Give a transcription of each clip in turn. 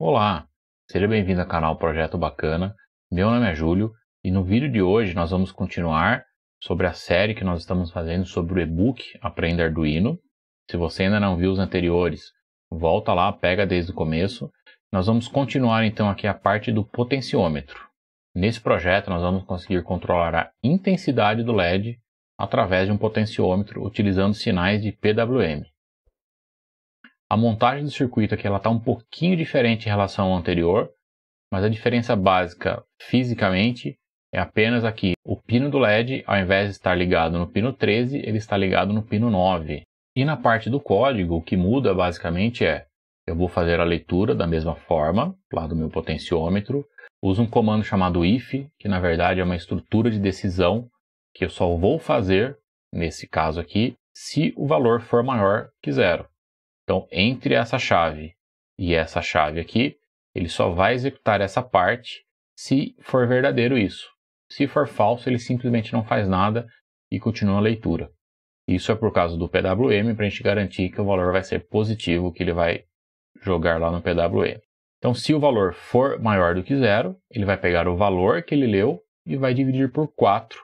Olá, seja bem-vindo ao canal Projeto Bacana. Meu nome é Júlio e no vídeo de hoje nós vamos continuar sobre a série que nós estamos fazendo sobre o e-book Aprenda Arduino. Se você ainda não viu os anteriores, volta lá, pega desde o começo. Nós vamos continuar então aqui a parte do potenciômetro. Nesse projeto nós vamos conseguir controlar a intensidade do LED através de um potenciômetro utilizando sinais de PWM. A montagem do circuito aqui está um pouquinho diferente em relação ao anterior, mas a diferença básica fisicamente é apenas aqui. O pino do LED, ao invés de estar ligado no pino 13, ele está ligado no pino 9. E na parte do código, o que muda basicamente é, eu vou fazer a leitura da mesma forma, lá do meu potenciômetro, uso um comando chamado if, que na verdade é uma estrutura de decisão que eu só vou fazer, nesse caso aqui, se o valor for maior que zero. Então, entre essa chave e essa chave aqui, ele só vai executar essa parte se for verdadeiro isso. Se for falso, ele simplesmente não faz nada e continua a leitura. Isso é por causa do PWM, para a gente garantir que o valor vai ser positivo, que ele vai jogar lá no PWM. Então, se o valor for maior do que zero, ele vai pegar o valor que ele leu e vai dividir por 4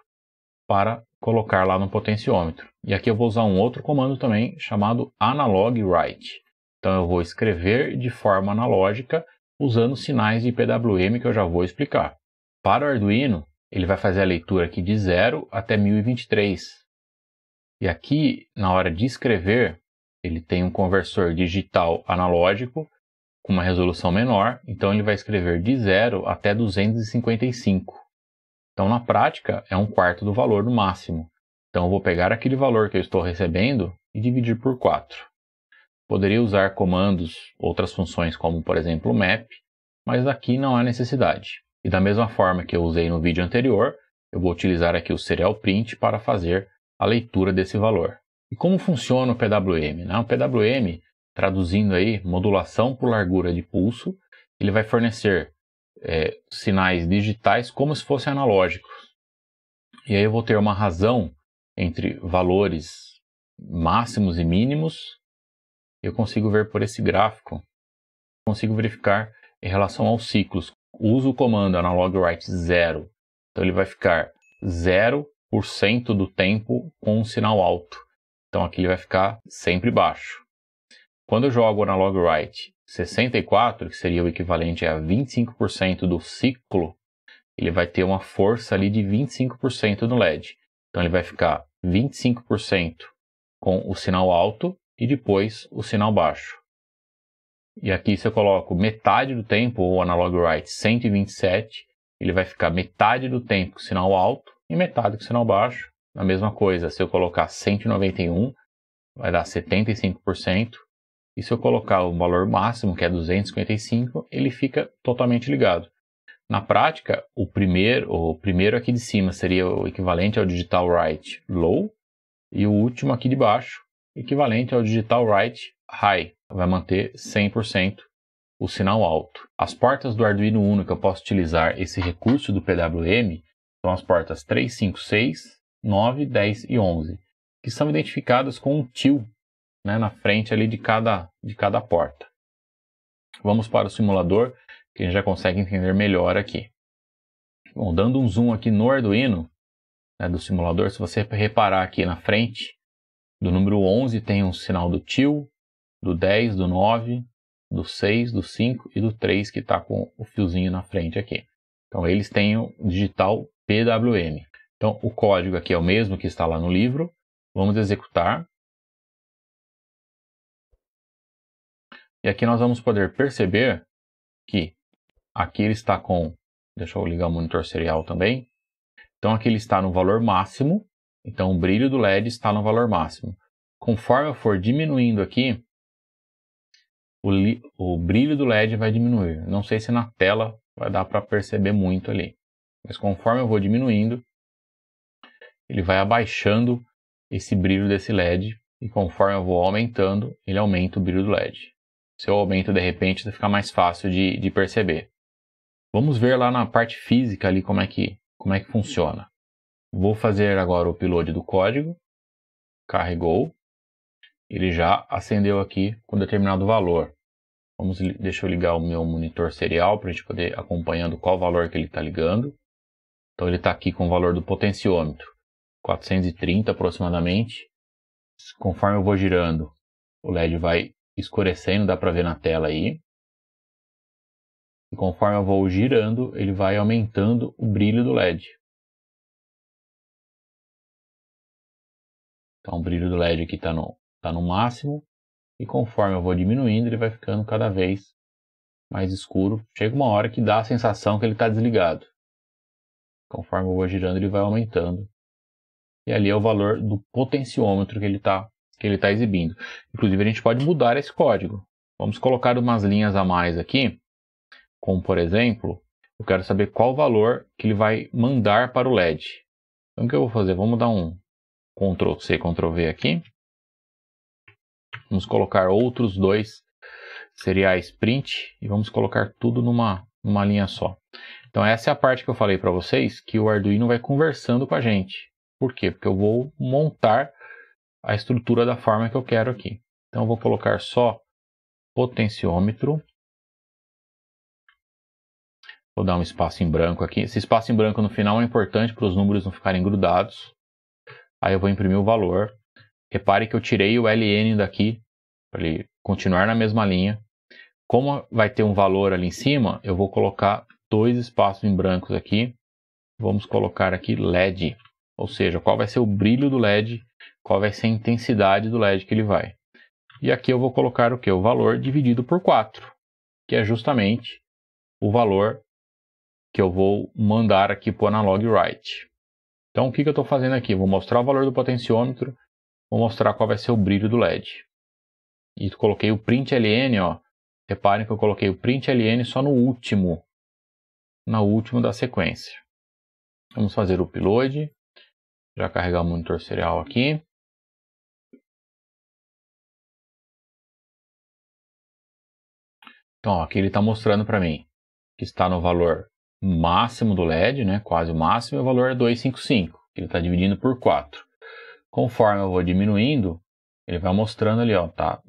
para colocar lá no potenciômetro. E aqui eu vou usar um outro comando também chamado analog write. Então eu vou escrever de forma analógica usando sinais de PWM que eu já vou explicar. Para o Arduino, ele vai fazer a leitura aqui de 0 até 1023. E aqui, na hora de escrever, ele tem um conversor digital analógico com uma resolução menor, então ele vai escrever de 0 até 255. Então, na prática, é um quarto do valor do máximo. Então, eu vou pegar aquele valor que eu estou recebendo e dividir por 4. Poderia usar comandos, outras funções, como por exemplo o map, mas aqui não há necessidade. E da mesma forma que eu usei no vídeo anterior, eu vou utilizar aqui o serial print para fazer a leitura desse valor. E como funciona o PWM? Né? O PWM, traduzindo aí modulação por largura de pulso, ele vai fornecer é, sinais digitais como se fossem analógicos. E aí eu vou ter uma razão entre valores máximos e mínimos. Eu consigo ver por esse gráfico, consigo verificar em relação aos ciclos. Uso o comando analog write 0. Então ele vai ficar 0% do tempo com um sinal alto. Então aqui ele vai ficar sempre baixo. Quando eu jogo o analog write 64, que seria o equivalente a 25% do ciclo, ele vai ter uma força ali de 25% no LED. Então ele vai ficar 25% com o sinal alto e depois o sinal baixo. E aqui se eu coloco metade do tempo, o analog write 127, ele vai ficar metade do tempo com o sinal alto e metade com o sinal baixo. A mesma coisa, se eu colocar 191, vai dar 75%, e se eu colocar o valor máximo, que é 255, ele fica totalmente ligado. Na prática, o primeiro, o primeiro aqui de cima seria o equivalente ao digital write low e o último aqui de baixo, equivalente ao digital write high. Vai manter 100% o sinal alto. As portas do Arduino Uno que eu posso utilizar esse recurso do PWM são as portas 3, 5, 6, 9, 10 e 11, que são identificadas com um til né, na frente ali de cada, de cada porta. Vamos para o simulador, que a gente já consegue entender melhor aqui. Bom, dando um zoom aqui no Arduino, né, do simulador, se você reparar aqui na frente, do número 11 tem um sinal do tio, do 10, do 9, do 6, do 5 e do 3 que está com o fiozinho na frente aqui. Então eles têm o digital PWM. Então o código aqui é o mesmo que está lá no livro. Vamos executar. E aqui nós vamos poder perceber que aqui ele está com, deixa eu ligar o monitor serial também. Então aqui ele está no valor máximo, então o brilho do LED está no valor máximo. Conforme eu for diminuindo aqui, o, o brilho do LED vai diminuir. Não sei se na tela vai dar para perceber muito ali. Mas conforme eu vou diminuindo, ele vai abaixando esse brilho desse LED. E conforme eu vou aumentando, ele aumenta o brilho do LED seu aumento de repente fica mais fácil de, de perceber. Vamos ver lá na parte física ali como é que, como é que funciona. Vou fazer agora o upload do código. Carregou. Ele já acendeu aqui com determinado valor. Vamos, deixa eu ligar o meu monitor serial para a gente poder acompanhando qual valor que ele está ligando. Então ele está aqui com o valor do potenciômetro, 430 aproximadamente. Conforme eu vou girando, o LED vai escurecendo, dá para ver na tela aí. E conforme eu vou girando, ele vai aumentando o brilho do LED. Então o brilho do LED aqui está no, tá no máximo. E conforme eu vou diminuindo, ele vai ficando cada vez mais escuro. Chega uma hora que dá a sensação que ele está desligado. Conforme eu vou girando, ele vai aumentando. E ali é o valor do potenciômetro que ele está que ele está exibindo. Inclusive, a gente pode mudar esse código. Vamos colocar umas linhas a mais aqui, como por exemplo, eu quero saber qual valor que ele vai mandar para o LED. Então, o que eu vou fazer? Vamos dar um Ctrl C, Ctrl V aqui. Vamos colocar outros dois seriais print e vamos colocar tudo numa, numa linha só. Então essa é a parte que eu falei para vocês que o Arduino vai conversando com a gente. Por quê? Porque eu vou montar a estrutura da forma que eu quero aqui. Então eu vou colocar só potenciômetro. Vou dar um espaço em branco aqui. Esse espaço em branco no final é importante para os números não ficarem grudados. Aí eu vou imprimir o valor. Repare que eu tirei o LN daqui para ele continuar na mesma linha. Como vai ter um valor ali em cima, eu vou colocar dois espaços em brancos aqui. Vamos colocar aqui LED. Ou seja, qual vai ser o brilho do LED, qual vai ser a intensidade do LED que ele vai. E aqui eu vou colocar o que? O valor dividido por 4, que é justamente o valor que eu vou mandar aqui para o analog write. Então o que, que eu estou fazendo aqui? Vou mostrar o valor do potenciômetro, vou mostrar qual vai ser o brilho do LED. E coloquei o print LN, ó. Reparem que eu coloquei o print LN só no último, na última da sequência. Vamos fazer o upload. Já carregar o monitor serial aqui. Então, ó, aqui ele está mostrando para mim que está no valor máximo do LED, né, quase o máximo, e o valor é 255, que ele está dividindo por 4. Conforme eu vou diminuindo, ele vai mostrando ali, ó, tá,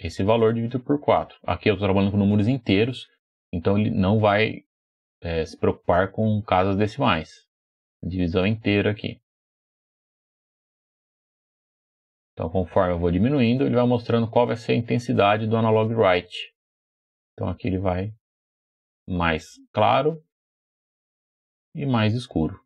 esse valor dividido por 4. Aqui eu estou trabalhando com números inteiros, então ele não vai é, se preocupar com casas decimais divisão inteira aqui. Então, conforme eu vou diminuindo, ele vai mostrando qual vai ser a intensidade do analog write. Então, aqui ele vai mais claro e mais escuro.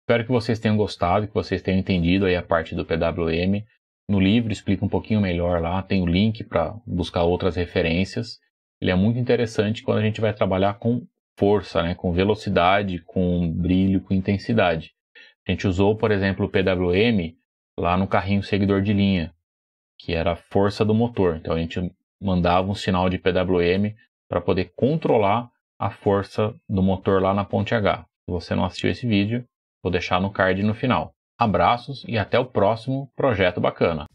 Espero que vocês tenham gostado, que vocês tenham entendido aí a parte do PWM. No livro explica um pouquinho melhor lá, tem o link para buscar outras referências. Ele é muito interessante quando a gente vai trabalhar com força, né, com velocidade, com brilho, com intensidade. A gente usou, por exemplo, o PWM lá no carrinho seguidor de linha, que era a força do motor. Então a gente mandava um sinal de PWM para poder controlar a força do motor lá na ponte H. Se você não assistiu esse vídeo, vou deixar no card no final. Abraços e até o próximo projeto bacana.